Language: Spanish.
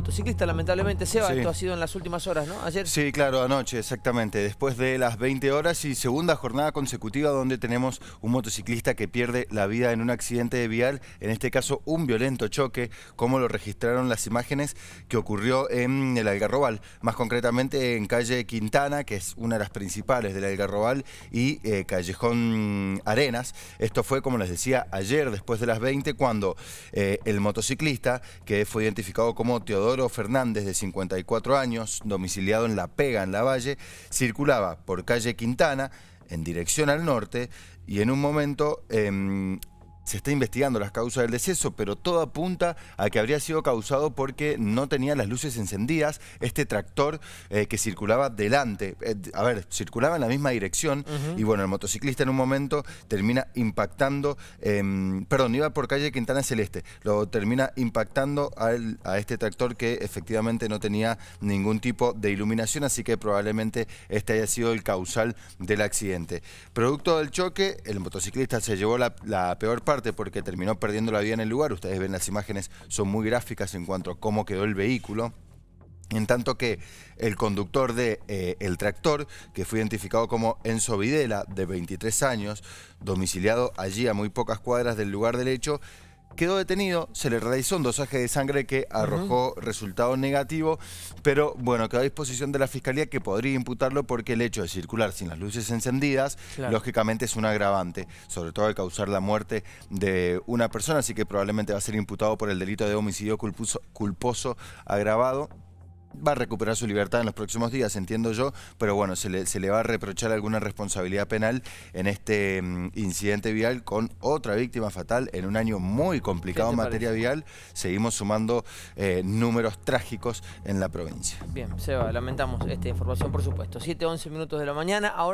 motociclista, lamentablemente. Seba, esto ha sido en las últimas horas, ¿no? Ayer. Sí, claro, anoche, exactamente. Después de las 20 horas y segunda jornada consecutiva donde tenemos un motociclista que pierde la vida en un accidente de vial, en este caso un violento choque, como lo registraron las imágenes que ocurrió en el Algarrobal, más concretamente en calle Quintana, que es una de las principales del Algarrobal, y eh, Callejón Arenas. Esto fue, como les decía, ayer, después de las 20, cuando eh, el motociclista, que fue identificado como Teodoro, Fernández, de 54 años, domiciliado en La Pega, en La Valle, circulaba por calle Quintana en dirección al norte y en un momento em, se está investigando las causas del deceso, pero todo apunta a que habría sido causado porque no tenía las luces encendidas este tractor eh, que circulaba delante. Eh, a ver, circulaba en la misma dirección y bueno, el motociclista en un momento termina impactando, em, perdón, iba por calle Quintana Celeste, lo termina impactando a este tractor que efectivamente no tenía ningún tipo de iluminación, así que probablemente este haya sido el causal del accidente. Producto del choque, el motociclista se llevó la peor parte porque terminó perdiendo la vida en el lugar. Ustedes ven las imágenes, son muy gráficas en cuanto a cómo quedó el vehículo. En tanto que el conductor del de, eh, tractor, que fue identificado como Enzo Videla, de 23 años, domiciliado allí a muy pocas cuadras del lugar del hecho, quedó detenido, se le realizó un dosaje de sangre que arrojó resultado negativo, pero bueno, quedó a disposición de la Fiscalía que podría imputarlo porque el hecho de circular sin las luces encendidas, lógicamente es un agravante, sobre todo de causar la muerte de una persona, así que probablemente va a ser imputado por el delito de homicidio culposo agravado va a recuperar su libertad en los próximos días, entiendo yo, pero bueno, se le, va a reprochar alguna responsabilidad penal en este mm, incidente vial con otra víctima fatal en un año muy complicado en materia vial. Seguimos sumando eh, números trágicos en la provincia. Bien, Seba, lamentamos esta información, por supuesto. Siete, once minutos de la mañana. Ahora